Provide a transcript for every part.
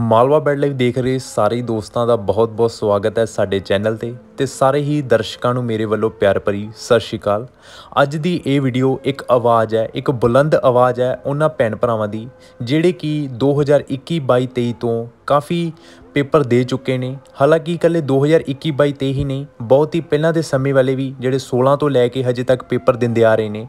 Malwa bed live ਦੇਖ ਰਹੇ ਸਾਰੇ ਦੋਸਤਾਂ ਦਾ ਬਹੁਤ-ਬਹੁਤ ਸਵਾਗਤ ਹੈ ਸਾਡੇ ਚੈਨਲ ਤੇ ਤੇ ਸਾਰੇ ਹੀ ਦਰਸ਼ਕਾਂ ਨੂੰ ਮੇਰੇ ਵੱਲੋਂ ਪਿਆਰ ਭਰੀ ਸਤਿ ਸ਼੍ਰੀ ਅਕਾਲ ਅੱਜ ਦੀ ਇਹ ਵੀਡੀਓ ਇੱਕ ਆਵਾਜ਼ ਹੈ ਇੱਕ ਬੁਲੰਦ ਆਵਾਜ਼ ਹੈ ਉਹਨਾਂ ਭੈਣ ਭਰਾਵਾਂ ਦੀ ਜਿਹੜੇ ਕਿ 2021 22 23 ਤੋਂ ਕਾਫੀ ਪੇਪਰ ਦੇ ਚੁੱਕੇ ਨੇ ਹਾਲਾਂਕਿ ਇਕੱਲੇ 2021-22 ਤੇ ਹੀ ਨਹੀਂ ਬਹੁਤ ਹੀ ਪਹਿਲਾਂ ਦੇ ਸਮੇਂ ਵਾਲੇ ਵੀ ਜਿਹੜੇ 16 ਤੋਂ ਲੈ ਕੇ ਹਜੇ ਤੱਕ ਪੇਪਰ ਦਿੰਦੇ ਆ ਰਹੇ ਨੇ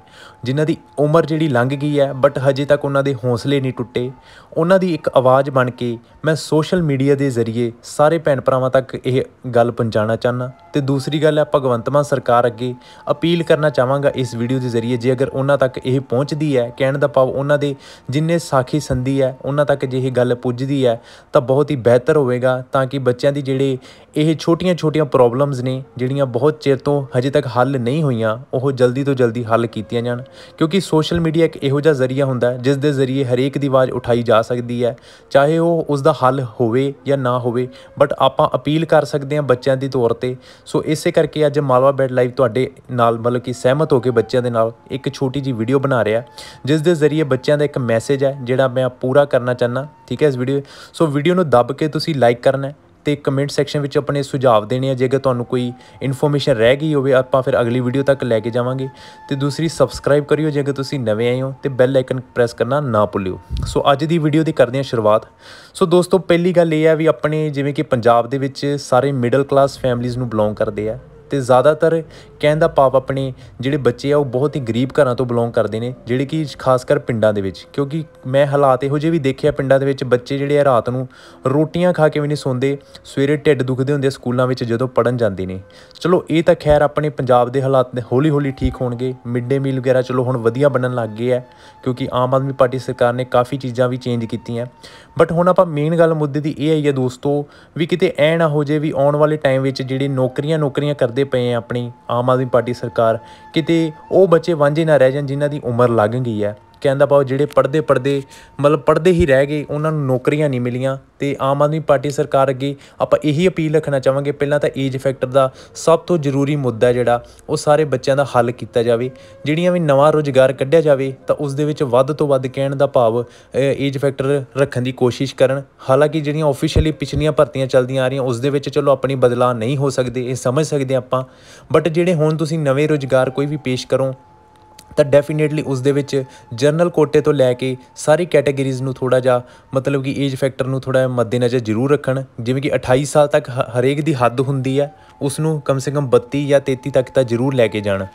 ਜਿਨ੍ਹਾਂ ਦੀ ਉਮਰ ਜਿਹੜੀ ਲੰਘ ਗਈ ਹੈ ਬਟ ਹਜੇ ਤੱਕ ਉਹਨਾਂ ਦੇ ਹੌਸਲੇ ਨਹੀਂ ਟੁੱਟੇ ਉਹਨਾਂ ਦੀ ਇੱਕ ਆਵਾਜ਼ ਬਣ ਕੇ ਮੈਂ ਸੋਸ਼ਲ ਮੀਡੀਆ ਦੇ ਜ਼ਰੀਏ ਸਾਰੇ ਭੈਣ ਭਰਾਵਾਂ ਤੱਕ ਇਹ ਗੱਲ ਪਹੁੰਚਾਉਣਾ ਚਾਹਨਾ ਤੇ ਦੂਸਰੀ ਗੱਲ ਹੈ ਭਗਵੰਤ ਮਾਨ ਸਰਕਾਰ ਅੱਗੇ ਅਪੀਲ ਕਰਨਾ ਚਾਹਾਂਗਾ ਇਸ ਵੀਡੀਓ ਦੇ ਜ਼ਰੀਏ ਜੇ ਅਗਰ ਉਹਨਾਂ ਤੱਕ ਇਹ ਪਹੁੰਚਦੀ ਹੈ ਕਹਿਣ ਦਾ ਭਾਵ ਉਹਨਾਂ ਦੇ ਜਿੰਨੇ ਸਾਖੀ ਸੰਧੀ ਹੈ ਉਹਨਾਂ ਤੱਕ ਜੇ ਇਹ ਗੱਲ ਪੁੱਜਦੀ ਹੈ ਤਾਂ ਬਹੁਤ ਹੀ ਬਿਹਤਰ ਹੋਵੇ ਹੋਵੇਗਾ ਤਾਂ ਕਿ ਬੱਚਿਆਂ ਦੀ ਜਿਹੜੇ ਇਹ ਛੋਟੀਆਂ-ਛੋਟੀਆਂ ਪ੍ਰੋਬਲਮਸ ਨੇ ਜਿਹੜੀਆਂ ਬਹੁਤ ਚਿਰ ਤੋਂ ਹਜੇ ਤੱਕ ਹੱਲ ਨਹੀਂ ਹੋਈਆਂ ਉਹ ਜਲਦੀ ਤੋਂ ਜਲਦੀ ਹੱਲ ਕੀਤੀਆਂ ਜਾਣ ਕਿਉਂਕਿ ਸੋਸ਼ਲ ਮੀਡੀਆ ਇੱਕ ਇਹੋ ਜਿਹਾ ਜ਼ਰੀਆ ਹੁੰਦਾ ਹੈ ਜਿਸ ਦੇ ਜ਼ਰੀਏ ਹਰੇਕ ਦੀ ਆਵਾਜ਼ ਉਠਾਈ ਜਾ ਸਕਦੀ ਹੈ ਚਾਹੇ ਉਹ ਉਸ ਦਾ ਹੱਲ ਹੋਵੇ ਜਾਂ ਨਾ ਹੋਵੇ ਬਟ ਆਪਾਂ ਅਪੀਲ ਕਰ ਸਕਦੇ ਹਾਂ ਬੱਚਿਆਂ ਦੀ ਤੌਰ ਤੇ ਸੋ ਇਸੇ ਕਰਕੇ ਅੱਜ ਮਾਲਵਾ ਬੈਡ ਲਾਈਵ ਤੁਹਾਡੇ ਨਾਲ ਮਤਲਬ ਕਿ ਸਹਿਮਤ ਹੋ ਕੇ ਬੱਚਿਆਂ ਦੇ ਨਾਲ ਇੱਕ ਛੋਟੀ ਜੀ ਵੀਡੀਓ ਬਣਾ ਰਿਹਾ ਜਿਸ ਦੇ ਜ਼ਰੀਏ ਬੱਚਿਆਂ ਦਾ ਇੱਕ ਮੈਸੇਜ ਹੈ ਜਿਹੜਾ ਮੈਂ ਪੂਰਾ ਕਰਨਾ ਚਾਹਨਾ ਠੀਕ ਹੈ ਇਸ ਵੀਡੀਓ ਸੋ ਵੀਡੀਓ ਨੂੰ ਦੱਬ ਕੇ ਤੁਸੀਂ ਲਾਈਕ ਕਰਨਾ ਤੇ ਕਮੈਂਟ ਸੈਕਸ਼ਨ ਵਿੱਚ ਆਪਣੇ ਸੁਝਾਅ ਦੇਣੇ ਆ ਜੇਕਰ ਤੁਹਾਨੂੰ ਕੋਈ ਇਨਫੋਰਮੇਸ਼ਨ ਰਹਿ ਗਈ ਹੋਵੇ ਆਪਾਂ ਫਿਰ ਅਗਲੀ ਵੀਡੀਓ ਤੱਕ ਲੈ ਕੇ ਜਾਵਾਂਗੇ ਤੇ ਦੂਸਰੀ ਸਬਸਕ੍ਰਾਈਬ ਕਰਿਓ ਜੇਕਰ ਤੁਸੀਂ ਨਵੇਂ ਆਏ ਹੋ ਤੇ ਬੈਲ ਆਈਕਨ ਪ੍ਰੈਸ ਕਰਨਾ ਨਾ ਭੁੱਲਿਓ ਸੋ ਅੱਜ ਦੀ ਵੀਡੀਓ ਦੀ ਕਰਦੇ ਹਾਂ ਸ਼ੁਰੂਆਤ ਸੋ ਦੋਸਤੋ ਪਹਿਲੀ ਗੱਲ ਇਹ ਆ ਵੀ ਆਪਣੇ ਜਿਵੇਂ ਕਿ ਪੰਜਾਬ ਦੇ ਵਿੱਚ ਸਾਰੇ ਮਿਡਲ ਕਲਾਸ ਫੈਮਲੀਆਂ ਨੂੰ ਬਿਲੋਂਗ ਕਰਦੇ ਆ ਤੇ ਜ਼ਿਆਦਾਤਰ ਕਹਿੰਦਾ ਪਾਪ ਆਪਣੇ ਜਿਹੜੇ ਬੱਚੇ ਆ ਉਹ ਬਹੁਤ ਹੀ ਗਰੀਬ ਘਰਾਂ ਤੋਂ ਬਿਲੋਂਗ ਕਰਦੇ ਨੇ ਜਿਹੜੇ ਕਿ ਖਾਸ ਕਰ ਪਿੰਡਾਂ ਦੇ ਵਿੱਚ ਕਿਉਂਕਿ ਮੈਂ ਹਾਲਾਤ ਇਹੋ ਜਿਹੇ ਵੀ ਦੇਖਿਆ ਪਿੰਡਾਂ ਦੇ ਵਿੱਚ ਬੱਚੇ ਜਿਹੜੇ ਆ ਰਾਤ ਨੂੰ ਰੋਟੀਆਂ ਖਾ ਕੇ ਵੀ ਨਹੀਂ ਸੌਂਦੇ ਸਵੇਰੇ ਢਿੱਡ ਦੁਖਦੇ ਹੁੰਦੇ ਸਕੂਲਾਂ ਵਿੱਚ ਜਦੋਂ ਪੜਨ ਜਾਂਦੇ ਨੇ ਚਲੋ ਇਹ ਤਾਂ ਖੈਰ ਆਪਣੇ ਪੰਜਾਬ ਦੇ ਹਾਲਾਤ ਹੌਲੀ ਹੌਲੀ ਠੀਕ ਹੋਣਗੇ ਮਿੱਡੇ ਮੀਲ ਵਗੈਰਾ ਚਲੋ ਹੁਣ ਵਧੀਆ ਬਣਨ ਲੱਗ ਗਏ ਆ ਕਿਉਂਕਿ ਆਮ ਆਦਮੀ ਪਾਰਟੀ ਸਰਕਾਰ ਨੇ ਕਾਫੀ ਚੀਜ਼ਾਂ ਵੀ ਚੇਂਜ ਕੀਤੀਆਂ ਬਟ ਹੁਣ ਆਪਾਂ ਮੇਨ ਗੱਲ ਮੁੱਦੇ ਦੀ ਇਹ ਆਈ ਹੈ ਦੋਸਤੋ ਵੀ ਕਿਤੇ ਐ ਨਾ ਹੋ ਜੇ ਵੀ ਆਉਣ ਵਾਲੇ ਟਾਈਮ ਵਿੱਚ ਜਿਹੜੇ ਨੌਕਰੀਆਂ ਨੌਕਰੀਆਂ ਕਰ ਕਰਦੇ ਪਏ ਆਪਣੀ ਆਮ ਆਦਮੀ ਪਾਰਟੀ ਸਰਕਾਰ ਕਿਤੇ ਉਹ ਬੱਚੇ ਵਾਂਝੇ ਨਾ ਰਹਿ ਜਾਣ ਜਿਨ੍ਹਾਂ ਦੀ ਉਮਰ ਲੱਗ ਗਈ ਹੈ ਕਹਿੰਦਾ ਪਾਓ ਜਿਹੜੇ ਪੜਦੇ ਪੜਦੇ ਮਤਲਬ ਪੜਦੇ ਹੀ ਰਹਿ ਗਏ ਉਹਨਾਂ ਨੂੰ ਨੌਕਰੀਆਂ ਨਹੀਂ ਮਿਲੀਆਂ ਤੇ ਆਮ ਆਦਮੀ ਪਾਰਟੀ ਸਰਕਾਰ ਅੱਗੇ ਆਪਾਂ ਇਹੀ ਅਪੀਲ ਰੱਖਣਾ ਚਾਹਾਂਗੇ ਪਹਿਲਾਂ ਤਾਂ ਏਜ ਫੈਕਟਰ ਦਾ ਸਭ ਤੋਂ ਜ਼ਰੂਰੀ ਮੁੱਦਾ ਜਿਹੜਾ ਉਹ ਸਾਰੇ ਬੱਚਿਆਂ ਦਾ ਹੱਲ ਕੀਤਾ ਜਾਵੇ ਜਿਹੜੀਆਂ ਵੀ ਨਵਾਂ ਰੋਜ਼ਗਾਰ ਕੱਢਿਆ ਜਾਵੇ ਤਾਂ ਉਸ ਦੇ ਵਿੱਚ ਵੱਧ ਤੋਂ ਵੱਧ ਕਹਿਣ ਦਾ ਭਾਵ ਏਜ ਫੈਕਟਰ ਰੱਖਣ ਦੀ ਕੋਸ਼ਿਸ਼ ਕਰਨ ਹਾਲਾਂਕਿ ਜਿਹੜੀਆਂ ਆਫੀਸ਼ੀਅਲੀ ਪਿਛਲੀਆਂ ਭਰਤੀਆਂ ਚੱਲਦੀਆਂ ਆ ਰਹੀਆਂ ਉਸ ਦੇ ਵਿੱਚ ਚਲੋ ਆਪਣੀ ਬਦਲਾਅ ਨਹੀਂ ਹੋ ਸਕਦੇ ਇਹ ਸਮਝ ਸਕਦੇ ਆਪਾਂ ਬਟ ਜਿਹੜੇ ਹੁਣ ਤੁਸੀਂ ਨਵੇਂ ਰੋਜ਼ਗਾਰ ਕੋਈ ਵੀ ਪੇਸ਼ ਕਰੋ ਤਾਂ ਡੈਫੀਨੇਟਲੀ ਉਸ ਦੇ ਵਿੱਚ ਜਨਰਲ ਕੋਟੇ ਤੋਂ ਲੈ ਕੇ ਸਾਰੀ ਕੈਟਾਗਰੀਜ਼ ਨੂੰ ਥੋੜਾ ਜਿਹਾ ਮਤਲਬ ਕਿ ਏਜ ਫੈਕਟਰ ਨੂੰ ਥੋੜਾ ਮੱਦੇਨਜ਼ਰ ਜ਼ਰੂਰ ਰੱਖਣ ਜਿਵੇਂ ਕਿ 28 ਸਾਲ ਤੱਕ ਹਰੇਕ ਦੀ ਹੱਦ ਹੁੰਦੀ ਹੈ ਉਸ ਨੂੰ ਕਮ ਸੇ ਕਮ 32 ਜਾਂ 33 ਤੱਕ ਤਾਂ ਜ਼ਰੂਰ ਲੈ ਕੇ ਜਾਣ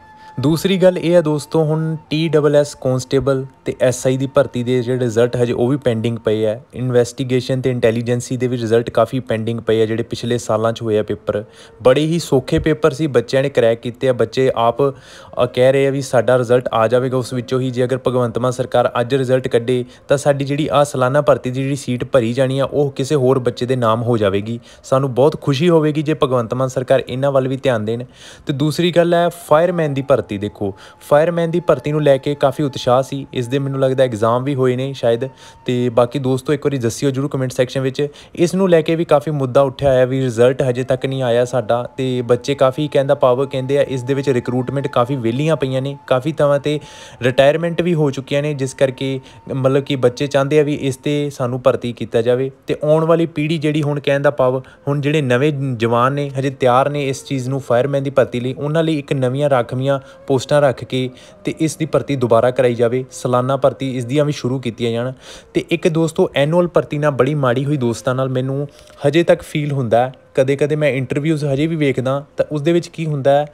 ਦੂਸਰੀ ਗੱਲ ਇਹ ਹੈ ਦੋਸਤੋ ਹੁਣ TWS ਕਨਸਟੇਬਲ ਤੇ SI ਦੀ ਭਰਤੀ ਦੇ ਜਿਹੜੇ ਰਿਜ਼ਲਟ ਹਜੇ ਉਹ ਵੀ ਪੈਂਡਿੰਗ ਪਏ ਆ ਇਨਵੈਸਟੀਗੇਸ਼ਨ ਤੇ ਇੰਟੈਲੀਜੈਂਸੀ ਦੇ ਵੀ ਰਿਜ਼ਲਟ ਕਾਫੀ ਪੈਂਡਿੰਗ ਪਏ ਆ ਜਿਹੜੇ ਪਿਛਲੇ ਸਾਲਾਂ 'ਚ ਹੋਏ ਆ ਪੇਪਰ ਬੜੇ ਹੀ ਸੌਖੇ ਪੇਪਰ ਸੀ ਬੱਚਿਆਂ ਨੇ ਕਰੈਕ ਕੀਤੇ ਆ ਬੱਚੇ ਆਪ ਕਹਿ ਰਹੇ ਆ ਵੀ ਸਾਡਾ ਰਿਜ਼ਲਟ ਆ ਜਾਵੇਗਾ ਉਸ ਵਿੱਚੋਂ ਹੀ ਜੇ ਅਗਰ ਭਗਵੰਤ ਮਾਨ ਸਰਕਾਰ ਅੱਜ ਰਿਜ਼ਲਟ ਕੱਢੇ ਤਾਂ ਸਾਡੀ ਜਿਹੜੀ ਆ ਸਾਲਾਨਾ ਭਰਤੀ ਦੀ ਜਿਹੜੀ ਸੀਟ ਭਰੀ ਜਾਣੀ ਆ ਉਹ ਕਿਸੇ ਹੋਰ ਬੱਚੇ ਦੇ ਨਾਮ ਹੋ ਜਾਵੇਗੀ ਸਾਨੂੰ ਬਹੁਤ ਖੁਸ਼ੀ ਹੋਵੇਗੀ ਜੇ ਭਗਵੰਤ ਮਾਨ ਸਰਕਾਰ ਇਹਨਾਂ ਵੱਲ ਵੀ ਧਿਆਨ ਦੇਣ ਤੇ ਦੂਸਰੀ ਗੱਲ ਹੈ ਫਾਇਰਮੈਨ ਦੀ ਭਰਤੀ ਭਰਤੀ ਦੇਖੋ ਫਾਇਰਮੈਨ ਦੀ ਭਰਤੀ ਨੂੰ ਲੈ ਕੇ ਕਾਫੀ ਉਤਸ਼ਾਹ ਸੀ ਇਸ ਦੇ ਮੈਨੂੰ ਲੱਗਦਾ ਐਗਜ਼ਾਮ ਵੀ ਹੋਏ ਨੇ ਸ਼ਾਇਦ ਤੇ ਬਾਕੀ ਦੋਸਤੋ ਇੱਕ ਵਾਰੀ ਦੱਸਿਓ ਜਰੂਰ ਕਮੈਂਟ ਸੈਕਸ਼ਨ ਵਿੱਚ ਇਸ ਨੂੰ ਲੈ ਕੇ ਵੀ ਕਾਫੀ ਮੁੱਦਾ ਉੱਠਿਆ ਆਇਆ ਵੀ ਰਿਜ਼ਲਟ ਹਜੇ ਤੱਕ ਨਹੀਂ ਆਇਆ ਸਾਡਾ ਤੇ ਬੱਚੇ ਕਾਫੀ ਕਹਿੰਦਾ ਪਾਵਰ ਕਹਿੰਦੇ ਆ ਇਸ ਦੇ ਵਿੱਚ ਰਿਕਰੂਟਮੈਂਟ ਕਾਫੀ ਵਿਹਲੀਆਂ ਪਈਆਂ ਨੇ ਕਾਫੀ ਤਵਾਂ ਤੇ ਰਿਟਾਇਰਮੈਂਟ ਵੀ ਹੋ ਚੁੱਕੀਆਂ ਨੇ ਜਿਸ ਕਰਕੇ ਮਤਲਬ ਕਿ ਬੱਚੇ ਚਾਹੁੰਦੇ ਆ ਵੀ ਇਸ ਤੇ ਸਾਨੂੰ ਭਰਤੀ ਕੀਤਾ ਜਾਵੇ ਤੇ ਆਉਣ ਵਾਲੀ ਪੀੜ੍ਹੀ ਜਿਹੜੀ ਹੁਣ ਕਹਿੰਦਾ ਪਾਵ ਹੁਣ ਜਿਹੜੇ ਨਵੇਂ ਜਵਾਨ ਨੇ ਹਜੇ ਤਿਆਰ ਨੇ ਇਸ ਚੀਜ਼ ਨੂੰ ਫਾਇਰਮੈਨ ਦੀ ਭਰਤੀ ਲਈ ਉਹਨਾਂ ਲਈ ਇੱਕ ਨਵੀਆਂ ਰਾਖਵੀਆਂ ਪੋਸਟਾਂ ਰੱਖ ਕੇ ਤੇ ਇਸ ਦੀ ਭਰਤੀ ਦੁਬਾਰਾ ਕਰਾਈ ਜਾਵੇ ਸਾਲਾਨਾ ਭਰਤੀ ਇਸ ਦੀਆਂ ਵੀ ਸ਼ੁਰੂ ਕੀਤੀਆਂ ਜਾਣ ਤੇ ਇੱਕ ਦੋਸਤੋ ਐਨੂਅਲ ਭਰਤੀ ਨਾਲ ਬੜੀ ਮਾੜੀ ਹੋਈ ਦੋਸਤਾਂ ਨਾਲ ਮੈਨੂੰ ਹਜੇ ਤੱਕ ਫੀਲ ਹੁੰਦਾ ਕਦੇ-ਕਦੇ ਮੈਂ ਇੰਟਰਵਿਊਜ਼ ਹਜੇ ਵੀ ਵੇਖਦਾ ਤਾਂ ਉਸ ਦੇ ਵਿੱਚ ਕੀ ਹੁੰਦਾ ਹੈ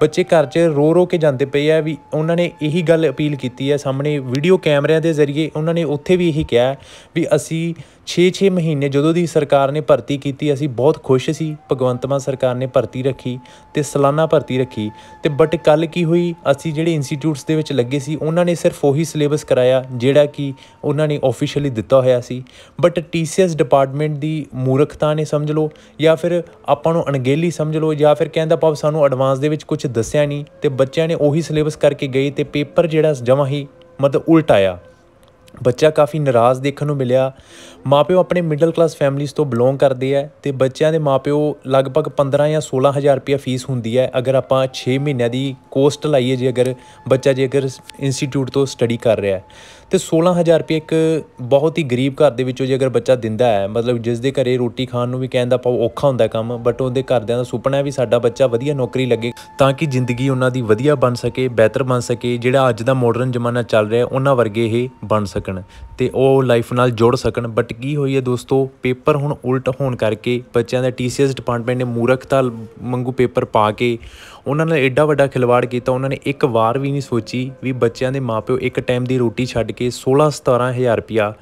ਬੱਚੇ ਘਰ 'ਚ ਰੋ-ਰੋ ਕੇ ਜਾਂਦੇ ਪਏ ਆ ਵੀ ਉਹਨਾਂ ਨੇ ਇਹੀ ਗੱਲ ਅਪੀਲ ਕੀਤੀ ਹੈ ਸਾਹਮਣੇ ਵੀਡੀਓ ਕੈਮਰਿਆਂ ਦੇ ਜ਼ਰੀਏ ਉਹਨਾਂ ਨੇ ਉੱਥੇ ਵੀ ਇਹੀ ਕਿਹਾ ਵੀ ਅਸੀਂ 6-6 ਮਹੀਨੇ ਜਦੋਂ ਦੀ ਸਰਕਾਰ ਨੇ ਭਰਤੀ ਕੀਤੀ ਅਸੀਂ ਬਹੁਤ ਖੁਸ਼ ਸੀ ਭਗਵੰਤ ਮਾਨ ਸਰਕਾਰ ਨੇ ਭਰਤੀ ਰੱਖੀ ਤੇ ਸਾਲਾਨਾ ਭਰਤੀ ਰੱਖੀ ਤੇ ਬਟ ਕੱਲ ਕੀ ਹੋਈ ਅਸੀਂ ਜਿਹੜੇ ਇੰਸਟੀਚਿਊਟਸ ਦੇ ਵਿੱਚ ਲੱਗੇ ਸੀ ਉਹਨਾਂ ਨੇ ਸਿਰਫ ਉਹੀ ਸਿਲੇਬਸ ਕਰਾਇਆ ਜਿਹੜਾ ਕਿ ਉਹਨਾਂ ਨੇ ਆਫੀਸ਼ੀਅਲੀ ਦਿੱਤਾ ਹੋਇਆ ਸੀ ਬਟ ਟੀਸੀਐਸ ਡਿਪਾਰਟਮੈਂਟ ਦੀ ਮੂਰਖਤਾ ਨੇ ਸਮਝ ਲਓ ਜਾਂ ਫਿਰ ਆਪਾਂ ਨੂੰ ਅਣਗਹਿਲੀ ਸਮਝ ਲਓ ਜਾਂ ਫਿਰ ਕਹਿੰਦਾ ਪਾਪ ਸਾਨੂੰ ਐਡਵਾਂਸ ਦੇ ਵਿੱਚ ਕੁਝ ਦੱਸਿਆ ਨਹੀਂ ਤੇ ਬੱਚਿਆਂ ਨੇ ਉਹੀ ਸਿਲੇਬਸ ਕਰਕੇ ਗਏ ਤੇ ਪੇਪਰ ਜਿਹੜਾ ਜਮਾ ਹੀ ਮਤਲਬ ਉਲਟ ਆਇਆ ਬੱਚਾ ਕਾਫੀ ਨਰਾਜ਼ ਦੇਖਣ ਨੂੰ ਮਿਲਿਆ ਮਾਪਿਓ ਆਪਣੇ ਮਿਡਲ ਕਲਾਸ ਫੈਮਲੀਆਂ ਤੋਂ ਬਿਲੋਂਗ ਕਰਦੇ ਆ ਤੇ ਬੱਚਿਆਂ ਦੇ ਮਾਪਿਓ ਲਗਭਗ 15 ਜਾਂ 16000 ਰੁਪਏ ਫੀਸ ਹੁੰਦੀ ਹੈ ਅਗਰ ਆਪਾਂ 6 ਮਹੀਨਿਆਂ ਦੀ ਕੋਸਟ ਲਾਈਏ ਜੇ ਅਗਰ ਬੱਚਾ ਜੇ ਅਗਰ ਇੰਸਟੀਚਿਊਟ ਤੋਂ ਸਟੱਡੀ ਕਰ ਰਿਹਾ ਤੇ 16000 ਰੁਪਏ ਇੱਕ ਬਹੁਤ ਹੀ ਗਰੀਬ ਘਰ ਦੇ ਵਿੱਚੋਂ ਜੇ ਅਗਰ ਬੱਚਾ ਦਿੰਦਾ ਹੈ ਮਤਲਬ ਜਿਸ ਦੇ ਘਰੇ ਰੋਟੀ ਖਾਣ ਨੂੰ ਵੀ ਕਹਿੰਦਾ ਪਾਉ ਔਖਾ ਹੁੰਦਾ ਕੰਮ ਬਟ ਉਹਦੇ ਘਰਦਿਆਂ ਦਾ ਸੁਪਨਾ ਹੈ ਵੀ ਸਾਡਾ ਬੱਚਾ ਵਧੀਆ ਨੌਕਰੀ ਲੱਗੇ ਤਾਂ ਕਿ ਜ਼ਿੰਦਗੀ ਉਹਨਾਂ ਦੀ ਵਧੀਆ ਬਣ ਸਕੇ ਬਿਹਤਰ ਬਣ ਸਕੇ ਜਿਹੜਾ ਅੱਜ ਦਾ ਮਾਡਰਨ ਜ਼ਮਾਨਾ ਚੱਲ ਰਿਹਾ ਉਹਨਾਂ ਵਰਗੇ ਹੀ ਬਣ ਸਕੇ ਸਕਣ ਤੇ ਉਹ ਲਾਈਫ ਨਾਲ ਜੁੜ ਸਕਣ ਬਟ ਕੀ ਹੋਈ ਹੈ ਦੋਸਤੋ ਪੇਪਰ ਹੁਣ ਉਲਟ ਹੋਣ ਕਰਕੇ ਬੱਚਿਆਂ ਦਾ ਟੀਸੀਐਸ ਡਿਪਾਰਟਮੈਂਟ ਨੇ ਮੂਰਖਤਾ ਮੰਗੂ ਪੇਪਰ ਪਾ ਕੇ ਉਹਨਾਂ ਨਾਲ ਐਡਾ ਵੱਡਾ ਖਿਲਵਾੜ ਕੀਤਾ ਉਹਨਾਂ ਨੇ ਇੱਕ ਵਾਰ ਵੀ ਨਹੀਂ ਸੋਚੀ ਵੀ ਬੱਚਿਆਂ ਦੇ ਮਾਪਿਓ ਇੱਕ ਟਾਈਮ ਦੀ ਰੋਟੀ ਛੱਡ ਕੇ 16 17000 ਰੁਪਿਆ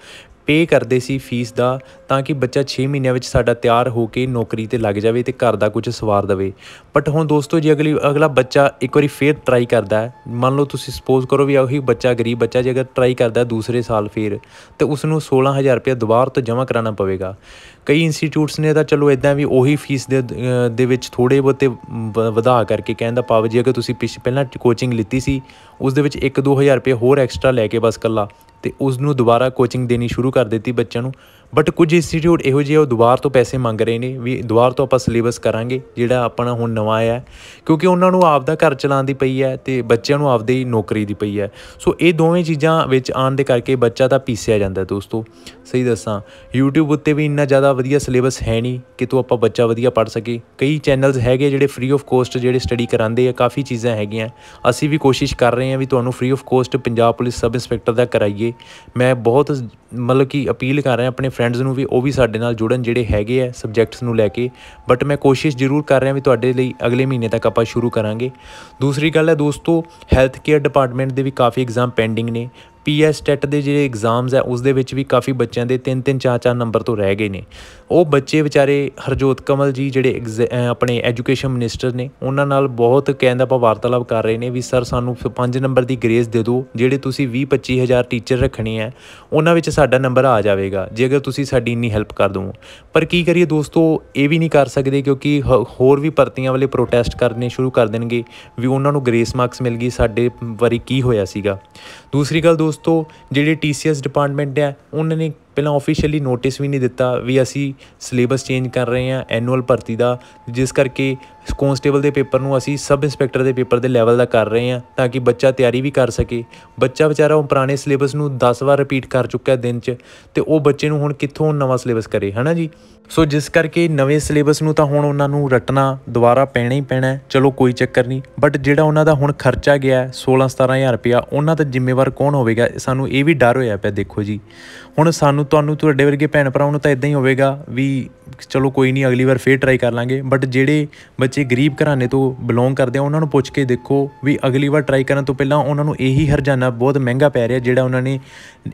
ਪੇ ਕਰਦੇ ਸੀ ਫੀਸ ਦਾ ਤਾਂ ਕਿ ਬੱਚਾ 6 ਮਹੀਨਿਆਂ ਵਿੱਚ ਸਾਡਾ ਤਿਆਰ ਹੋ ਕੇ ਨੌਕਰੀ ਤੇ ਲੱਗ ਜਾਵੇ ਤੇ ਘਰ ਦਾ ਕੁਝ ਸਵਾਰ ਦਵੇ ਬਟ ਹੁਣ ਦੋਸਤੋ ਜੇ ਅਗਲੀ ਅਗਲਾ ਬੱਚਾ ਇੱਕ ਵਾਰੀ ਫੇਰ ਟਰਾਈ ਕਰਦਾ ਹੈ ਮੰਨ ਲਓ ਤੁਸੀਂ ਸਪੋਜ਼ ਕਰੋ ਵੀ ਉਹੀ ਬੱਚਾ ਗਰੀਬ ਬੱਚਾ ਜੇ ਅਗਰ ਟਰਾਈ ਕਰਦਾ ਦੂਸਰੇ ਸਾਲ ਫੇਰ ਤੇ ਉਸ ਨੂੰ 16000 ਰੁਪਏ ਦੁਬਾਰਾ ਤੋਂ ਜਮ੍ਹਾਂ ਕਰਾਉਣਾ ਪਵੇਗਾ ਕਈ ਇੰਸਟੀਚਿਊਟਸ ਨੇ ਤਾਂ ਚਲੋ ਇਦਾਂ ਵੀ ਉਹੀ ਫੀਸ ਦੇ ਦੇ ਵਿੱਚ ਥੋੜੇ ਬੋਤੇ ਵਧਾ ਕਰਕੇ ਕਹਿੰਦਾ ਪਾਵ ਜੀ ਅਗਰ ਤੁਸੀਂ ਪਿਛ ਪਹਿਲਾਂ ਕੋਚਿੰਗ ਲਿੱਤੀ ਸੀ ਉਸ ਦੇ ਵਿੱਚ 1-2000 ਰੁਪਏ ਹੋਰ ਐਕਸਟਰਾ ਲੈ ਕੇ ਬਸ ਕੱਲਾ ਤੇ ਉਸ ਨੂੰ ਦੁਬਾਰਾ ਕੋਚਿੰਗ ਦੇਣੀ ਸ਼ੁਰੂ ਕਰ ਦਿੱਤੀ ਬੱਚਿਆਂ ਨੂੰ ਬਟ ਕੁਝ ਇੰਸਟੀਚਿਊਟ ਇਹੋ ਜਿਹੇ ਉਹ ਦੁਬਾਰ ਤੋਂ ਪੈਸੇ ਮੰਗ ਰਹੇ ਨੇ ਵੀ ਦੁਬਾਰ ਤੋਂ ਆਪਾਂ ਸਿਲੇਬਸ ਕਰਾਂਗੇ ਜਿਹੜਾ ਆਪਣਾ ਹੁਣ ਨਵਾਂ ਆਇਆ ਕਿਉਂਕਿ ਉਹਨਾਂ ਨੂੰ ਆਪ ਦਾ ਘਰ ਚਲਾਉਣ ਦੀ ਪਈ ਹੈ ਤੇ ਬੱਚਿਆਂ ਨੂੰ ਆਪਦੇ ਹੀ ਨੌਕਰੀ ਦੀ ਪਈ ਹੈ ਸੋ ਇਹ ਦੋਵੇਂ ਚੀਜ਼ਾਂ ਵਿੱਚ ਆਉਣ ਦੇ ਕਰਕੇ ਬੱਚਾ ਤਾਂ ਪੀਸਿਆ ਜਾਂਦਾ ਦੋਸਤੋ ਸਹੀ ਦੱਸਾਂ YouTube ਉੱਤੇ ਵੀ ਇੰਨਾ ਜ਼ਿਆਦਾ ਵਧੀਆ ਸਿਲੇਬਸ ਹੈ ਨਹੀਂ ਕਿ ਤੂੰ ਆਪਾਂ ਬੱਚਾ ਵਧੀਆ ਪੜ ਸਕੇ ਕਈ ਚੈਨਲਸ ਹੈਗੇ ਜਿਹੜੇ ਫ੍ਰੀ ਆਫ ਕੋਸਟ ਜਿਹੜੇ ਸਟੱਡੀ ਕਰਾਉਂਦੇ ਆ ਕਾਫੀ ਚੀਜ਼ਾਂ ਹੈਗੀਆਂ ਅਸੀਂ ਵੀ ਕੋਸ਼ਿਸ਼ ਕਰ ਰਹੇ ਹਾਂ ਵੀ ਤੁਹਾਨੂੰ free of cost Punjab police sub inspector ਦਾ ਕਰਾਈਏ ਮੈਂ ਬਹੁਤ ਮਤਲਬ ਕਿ ਅਪੀਲ ਕਰ ਰਿਹਾ ਆਪਣੇ ਫਰੈਂਡਸ ਨੂੰ ਵੀ ਉਹ ਵੀ ਸਾਡੇ ਨਾਲ ਜੁੜਨ ਜਿਹੜੇ ਹੈਗੇ ਆ ਸਬਜੈਕਟਸ ਨੂੰ ਲੈ ਕੇ ਬਟ ਮੈਂ ਕੋਸ਼ਿਸ਼ ਜ਼ਰੂਰ ਕਰ ਰਿਹਾ ਵੀ ਤੁਹਾਡੇ ਲਈ ਅਗਲੇ ਮਹੀਨੇ ਤੱਕ ਆਪਾਂ ਸ਼ੁਰੂ ਕਰਾਂਗੇ ਦੂਸਰੀ ਗੱਲ ਹੈ ਦੋਸਤੋ ਹੈਲਥ ਕੇਅਰ ਡਿਪਾਰਟਮੈਂਟ ਦੇ ਵੀ ਕਾਫੀ ਐਗਜ਼ਾਮ ਪੈਂਡਿੰਗ ਨੇ ਪੀਐਸ ਟੈਟ e ਦੇ ਜਿਹੜੇ ਐਗਜ਼ਾਮਸ ਆ ਉਸ ਦੇ ਵਿੱਚ ਵੀ ਕਾਫੀ ਬੱਚਿਆਂ ਦੇ 3-3 4-4 ਨੰਬਰ ਤੋਂ ਰਹਿ ਗਏ ਨੇ ਉਹ ਬੱਚੇ ਵਿਚਾਰੇ ਹਰਜੋਤ ਕਮਲ ਜੀ ਜਿਹੜੇ ਆਪਣੇ ਐਜੂਕੇਸ਼ਨ ਮਿਨਿਸਟਰ ਨੇ ਉਹਨਾਂ ਨਾਲ ਬਹੁਤ ਕਹਿੰਦਾ ਆਪਾਂ ਵਾਰਤਾਲਾਪ ਕਰ ਰਹੇ ਨੇ ਵੀ ਸਰ ਸਾਨੂੰ 5 ਨੰਬਰ ਦੀ ਗ੍ਰੇਸ ਦੇ ਦਿਓ ਜਿਹੜੇ ਤੁਸੀਂ 20-25000 ਟੀਚਰ ਰੱਖਣੇ ਆ ਉਹਨਾਂ ਵਿੱਚ ਸਾਡਾ ਨੰਬਰ ਆ ਜਾਵੇਗਾ ਜੇਕਰ ਤੁਸੀਂ ਸਾਡੀ ਇੰਨੀ ਹੈਲਪ ਕਰ ਦਿਓ ਪਰ ਕੀ ਕਰੀਏ ਦੋਸਤੋ ਇਹ ਵੀ ਨਹੀਂ ਕਰ ਸਕਦੇ ਕਿਉਂਕਿ ਹੋਰ ਵੀ ਭਰਤੀਆਂ ਵਾਲੇ ਪ੍ਰੋਟੈਸਟ ਕਰਨੇ ਸ਼ੁਰੂ ਕਰ ਦੇਣਗੇ ਵੀ ਉਹਨਾਂ ਨੂੰ ਗ੍ਰੇਸ ਮਾਰਕਸ ਮਿਲ ਗਈ ਸਾਡੇ ਵਾਰੀ ਕੀ ਹੋਇਆ ਸੀਗਾ ਦੂਸਰੀ ਗੱਲ ਦੋਸਤੋ ਦੋਸਤੋ ਜਿਹੜੇ TCS ਡਿਪਾਰਟਮੈਂਟ ਹੈ ਉਹਨਾਂ ਨੇ ਪਹਿਲਾਂ ਆਫੀਸ਼ੀਅਲੀ ਨੋਟਿਸ ਵੀ ਨਹੀਂ ਦਿੱਤਾ ਵੀ ਅਸੀਂ ਸਿਲੇਬਸ ਚੇਂਜ ਕਰ ਰਹੇ ਹਾਂ ਐਨੂਅਲ ਭਰਤੀ ਦਾ ਜਿਸ ਕਰਕੇ ਕਨਸਟੇਬਲ ਦੇ ਪੇਪਰ ਨੂੰ ਅਸੀਂ ਸਬ ਇੰਸਪੈਕਟਰ ਦੇ ਪੇਪਰ ਦੇ ਲੈਵਲ ਦਾ ਕਰ ਰਹੇ ਹਾਂ ਤਾਂ ਕਿ ਬੱਚਾ ਤਿਆਰੀ ਵੀ ਕਰ ਸਕੇ ਬੱਚਾ ਵਿਚਾਰਾ ਉਹ ਪੁਰਾਣੇ ਸਿਲੇਬਸ ਨੂੰ 10 ਵਾਰ ਰਿਪੀਟ ਕਰ ਚੁੱਕਾ ਦਿਨ 'ਚ ਤੇ ਉਹ ਬੱਚੇ ਨੂੰ ਹੁਣ ਕਿੱਥੋਂ ਨਵਾਂ ਸਿਲੇਬਸ ਕਰੇ ਹਨਾ ਜੀ ਸੋ ਜਿਸ ਕਰਕੇ ਨਵੇਂ ਸਿਲੇਬਸ ਨੂੰ ਤਾਂ ਹੁਣ ਉਹਨਾਂ ਨੂੰ ਰਟਣਾ ਦੁਬਾਰਾ ਪੈਣਾ ਹੀ ਪੈਣਾ ਚਲੋ ਕੋਈ ਚੱਕਰ ਨਹੀਂ ਬਟ ਜਿਹੜਾ ਉਹਨਾਂ ਦਾ ਹੁਣ ਖਰਚਾ ਗਿਆ 16 17000 ਰੁਪਿਆ ਉਹਨਾਂ ਦਾ ਜ਼ਿੰਮੇਵਾਰ ਕੌਣ ਹੋਵੇਗਾ ਸਾਨੂੰ ਇਹ ਵੀ ਡਰ ਹੋਇਆ ਪਿਆ ਦੇਖੋ ਜੀ ਹੁਣ ਸਾਨੂੰ ਤੁਹਾਨੂੰ ਤੁਹਾਡੇ ਵਰਗੇ ਭੈਣ ਭਰਾਵਾਂ ਨੂੰ ਤਾਂ ਇਦਾਂ ਹੀ ਹੋਵੇਗਾ ਵੀ ਚਲੋ ਕੋਈ ਨਹੀਂ ਅਗਲੀ ਵਾਰ ਫੇਰ ਟਰਾਈ ਕਰ ਲਾਂਗੇ ਬਟ ਜਿਹੜੇ ਬੱਚੇ ਗਰੀਬ ਘਰਾਣੇ ਤੋਂ ਬਿਲੋਂਗ ਕਰਦੇ ਆ ਉਹਨਾਂ ਨੂੰ ਪੁੱਛ ਕੇ ਦੇਖੋ ਵੀ ਅਗਲੀ ਵਾਰ ਟਰਾਈ ਕਰਨ ਤੋਂ ਪਹਿਲਾਂ ਉਹਨਾਂ ਨੂੰ ਇਹੀ ਹਰਜਾਨਾ ਬਹੁਤ ਮਹਿੰਗਾ ਪੈ ਰਿਹਾ ਜਿਹੜਾ ਉਹਨਾਂ ਨੇ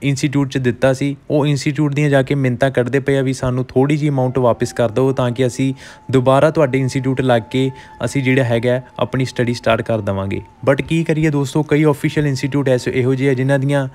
ਇੰਸਟੀਚਿਊਟ 'ਚ ਦਿੱਤਾ ਸੀ ਉਹ ਇੰਸਟੀਚਿਊਟ ਦੀਆਂ ਜਾ ਕੇ ਮਿੰਤਾ ਕਰਦੇ ਪਏ ਆ ਵੀ ਸਾਨੂੰ ਥੋੜੀ ਜੀ ਅਮਾਉਂਟ ਵਾਪਸ ਕਰ ਦਿਓ ਤਾਂ ਕਿ ਅਸੀਂ ਦੁਬਾਰਾ ਤੁਹਾਡੇ ਇੰਸਟੀਚਿਊਟ ਲੱਗ ਕੇ ਅਸੀਂ ਜਿਹੜਾ ਹੈਗਾ ਆਪਣੀ ਸਟੱਡੀ ਸਟਾਰਟ ਕਰ ਦਵਾਂਗੇ ਬਟ ਕੀ ਕਰੀਏ ਦੋਸਤੋ ਕਈ ਆਫੀਸ਼ੀਅਲ ਇੰਸਟੀਚਿਊਟ ਐਸੇ ਇਹੋ ਜਿਹੇ ਜਿਨ੍ਹਾਂ ਦੀਆਂ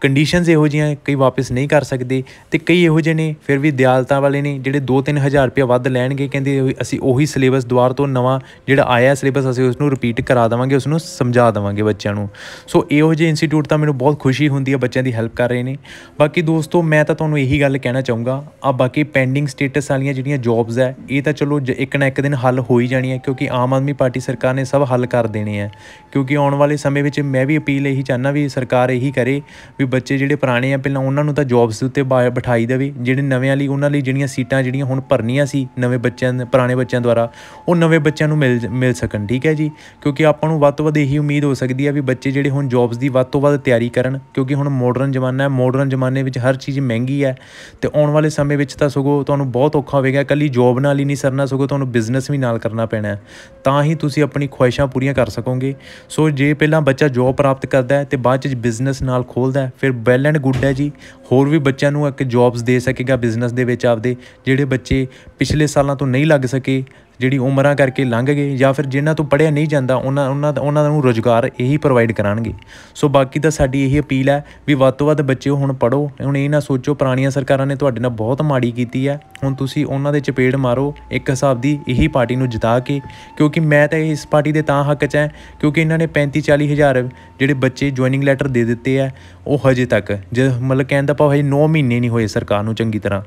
ਕੰਡੀਸ਼ਨਸ ਇਹੋ ਜਿਹੀਆਂ ਕਈ ਵਾਪਸ ਨਹੀਂ ਕਰ ਸਕਦੇ ਤੇ ਕਈ ਇਹੋ ਜਿਹੇ ਨੇ ਫਿਰ ਵੀ ਦਿਆਲਤਾ ਵਾਲੇ ਨੇ ਜਿਹੜੇ 2-3000 ਰੁਪਏ ਵੱਧ ਲੈਣਗੇ ਕਹਿੰਦੇ ਅਸੀਂ ਉਹੀ ਸਿਲੇਬਸ ਦੁਆਰ ਤੋਂ ਨਵਾਂ ਜਿਹੜਾ ਆਇਆ ਸਿਲੇਬਸ ਅਸੀਂ ਉਸ ਨੂੰ ਰਿਪੀਟ ਕਰਾ ਦਵਾਂਗੇ ਉਸ ਨੂੰ ਸਮਝਾ ਦਵਾਂਗੇ ਬੱਚਿਆਂ ਨੂੰ ਸੋ ਇਹੋ ਜਿਹੇ ਇੰਸਟੀਚਿਊਟ ਤਾਂ ਮੈਨੂੰ ਬਹੁਤ ਖੁਸ਼ੀ ਹੁੰਦੀ ਹੈ ਬੱਚਿਆਂ ਦੀ ਹੈਲਪ ਕਰ ਰਹੇ ਨੇ ਬਾਕੀ ਦੋਸਤੋ ਮੈਂ ਤਾਂ ਤੁਹਾਨੂੰ ਇਹੀ ਗੱਲ ਕਹਿਣਾ ਚਾਹੂੰਗਾ ਆ ਬਾਕੀ ਪੈਂਡਿੰਗ ਸਟੇਟਸ ਵਾਲੀਆਂ ਜਿਹੜੀਆਂ ਜੌਬਸ ਹੈ ਇਹ ਤਾਂ ਚਲੋ ਇੱਕ ਨਾ ਇੱਕ ਦਿਨ ਹੱਲ ਹੋ ਹੀ ਜਾਣੀ ਹੈ ਕਿਉਂਕਿ ਆਮ ਆਦਮੀ ਪਾਰਟੀ ਸਰਕਾਰ ਨੇ ਸਭ ਹੱਲ ਕਰ ਦੇਣੇ ਆ ਕਿਉਂਕਿ ਆਉਣ ਵਾਲੇ ਸਮੇਂ ਵਿੱਚ ਮੈਂ ਵੀ ਅਪੀਲ ਇਹੀ ਚਾਹਨਾ ਵੀ ਸਰਕਾਰ ਇਹੀ ਕਰੇ ਵੀ ਬੱਚੇ ਜਿਹੜੇ ਪੁਰਾਣੇ ਆ ਪਹਿਲਾਂ ਉਹਨਾਂ ਨੂੰ ਤਾਂ ਜੌਬ ਜੌਬਸ ਦੇ ਉੱਤੇ ਬਿਠਾਈ ਦੇਵੇ ਜਿਹੜੇ ਨਵਿਆਂ ਲਈ ਉਹਨਾਂ ਲਈ ਜਿਹੜੀਆਂ ਸੀਟਾਂ ਜਿਹੜੀਆਂ ਹੁਣ ਭਰਨੀਆਂ ਸੀ ਨਵੇਂ ਬੱਚਿਆਂ ਪੁਰਾਣੇ ਬੱਚਿਆਂ ਦੁਆਰਾ ਉਹ ਨਵੇਂ ਬੱਚਿਆਂ ਨੂੰ ਮਿਲ ਮਿਲ ਸਕਣ ਠੀਕ ਹੈ ਜੀ ਕਿਉਂਕਿ ਆਪਾਂ ਨੂੰ ਵੱਧ ਤੋਂ ਵੱਧ ਇਹੀ ਉਮੀਦ ਹੋ ਸਕਦੀ ਹੈ ਵੀ ਬੱਚੇ ਜਿਹੜੇ ਹੁਣ ਜੌਬਸ ਦੀ ਵੱਧ ਤੋਂ ਵੱਧ ਤਿਆਰੀ ਕਰਨ ਕਿਉਂਕਿ ਹੁਣ ਮਾਡਰਨ ਜ਼ਮਾਨਾ ਹੈ ਮਾਡਰਨ ਜ਼ਮਾਨੇ ਵਿੱਚ ਹਰ ਚੀਜ਼ ਮਹਿੰਗੀ ਹੈ ਤੇ ਆਉਣ ਵਾਲੇ ਸਮੇਂ ਵਿੱਚ ਤਾਂ ਸਗੋਂ ਤੁਹਾਨੂੰ ਬਹੁਤ ਔਖਾ ਹੋਵੇਗਾ ਕੱਲੀ ਜੌਬ ਨਾਲ ਹੀ ਨਹੀਂ ਸਰਨਾ ਸਗੋਂ ਤੁਹਾਨੂੰ ਬਿਜ਼ਨਸ ਵੀ ਨਾਲ ਕਰਨਾ ਪੈਣਾ ਤਾਂ ਹੀ ਤੁਸੀਂ ਆਪਣੀ ਖੁਆਇਸ਼ਾਂ ਪੂਰੀਆਂ ਕਰ ਸਕੋਗੇ ਸੋ ਜੇ ਪਹਿਲਾਂ ਬੱਚਾ ਜੌਬ ਪ੍ਰਾਪਤ ਕਰਦਾ ਹੈ ਤੇ ਬਾਅਦ ਵਿੱਚ ਬਿਜ਼ਨਸ ਨਾਲ ਖੋਲਦਾ ਫਿਰ ਵੈਲ ਐਂਡ ਗੁੱਡ ਹੈ ਜੀ ਹੋਰ ਵੀ ਬੱਚਿਆਂ ਨੂੰ ਇੱਕ ਜੋਬਸ ਦੇ ਸਕੇਗਾ ਬਿਜ਼ਨਸ ਦੇ ਵਿੱਚ ਆਪਦੇ ਜਿਹੜੇ ਬੱਚੇ ਪਿਛਲੇ ਸਾਲਾਂ ਤੋਂ ਨਹੀਂ ਲੱਗ ਸਕੇ ਜਿਹੜੀ ਉਮਰਾਂ ਕਰਕੇ ਲੰਘ ਗਏ ਜਾਂ ਫਿਰ ਜਿਨ੍ਹਾਂ ਤੋਂ ਪੜਿਆ ਨਹੀਂ ਜਾਂਦਾ ਉਹਨਾਂ ਉਹਨਾਂ ਦਾ ਉਹਨਾਂ ਨੂੰ ਰੋਜ਼ਗਾਰ ਇਹੀ ਪ੍ਰੋਵਾਈਡ ਕਰਾਣਗੇ ਸੋ ਬਾਕੀ ਤਾਂ ਸਾਡੀ ਇਹੀ ਅਪੀਲ ਹੈ ਵੀ ਵੱਧ ਤੋਂ ਵੱਧ ਬੱਚਿਓ ਹੁਣ ਪੜੋ ਹੁਣ ਇਹ ਨਾ ਸੋਚੋ ਪੁਰਾਣੀਆਂ ਸਰਕਾਰਾਂ ਨੇ ਤੁਹਾਡੇ ਨਾਲ ਬਹੁਤ ਮਾੜੀ ਕੀਤੀ ਹੈ ਹੁਣ ਤੁਸੀਂ ਉਹਨਾਂ ਦੇ ਚਪੇੜ ਮਾਰੋ ਇੱਕ ਹਿਸਾਬ ਦੀ ਇਹੀ ਪਾਰਟੀ ਨੂੰ ਜਿਤਾ ਕੇ ਕਿਉਂਕਿ ਮੈਂ ਤਾਂ ਇਸ ਪਾਰਟੀ ਦੇ ਤਾਂ ਹੱਕ 'ਚ ਹੈ ਕਿਉਂਕਿ ਇਹਨਾਂ ਨੇ 35 40 ਹਜ਼ਾਰ ਜਿਹੜੇ ਬੱਚੇ ਜੁਆਇਨਿੰਗ ਲੈਟਰ ਦੇ ਦਿੱਤੇ ਆ ਉਹ ਹਜੇ ਤੱਕ ਜੇ ਮਤਲਬ ਕਹਿਣ ਦਾ ਭਾਵ ਹਜੇ 9 ਮਹੀਨੇ ਨਹੀਂ ਹੋਏ ਸਰਕਾਰ ਨੂੰ ਚੰਗੀ ਤਰ੍ਹਾਂ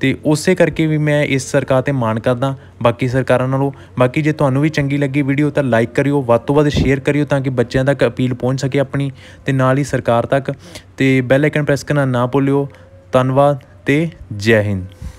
ਤੇ ਉਸੇ ਕਰਕੇ ਵੀ ਮੈਂ ਇਸ ਸਰਕਾਰ ਤੇ ਮਾਣ ਕਰਦਾ ਬਾਕੀ ਸਰਕਾਰ ਪਿਆਰਾਂ ਨਾਲੋਂ ਬਾਕੀ ਜੇ ਤੁਹਾਨੂੰ ਵੀ ਚੰਗੀ ਲੱਗੀ ਵੀਡੀਓ ਤਾਂ ਲਾਈਕ ਕਰਿਓ ਵੱਧ ਤੋਂ ਵੱਧ ਸ਼ੇਅਰ ਕਰਿਓ ਤਾਂ ਕਿ ਬੱਚਿਆਂ ਤੱਕ ਅਪੀਲ ਪਹੁੰਚ ਸਕੇ ਆਪਣੀ ਤੇ ਨਾਲ ਹੀ ਸਰਕਾਰ ਤੱਕ ਤੇ ਬੈਲ ਆਈਕਨ ਪ੍ਰੈਸ ਕਰਨਾ ਨਾ ਭੁੱਲਿਓ ਧੰਨਵਾਦ ਤੇ ਜੈ ਹਿੰਦ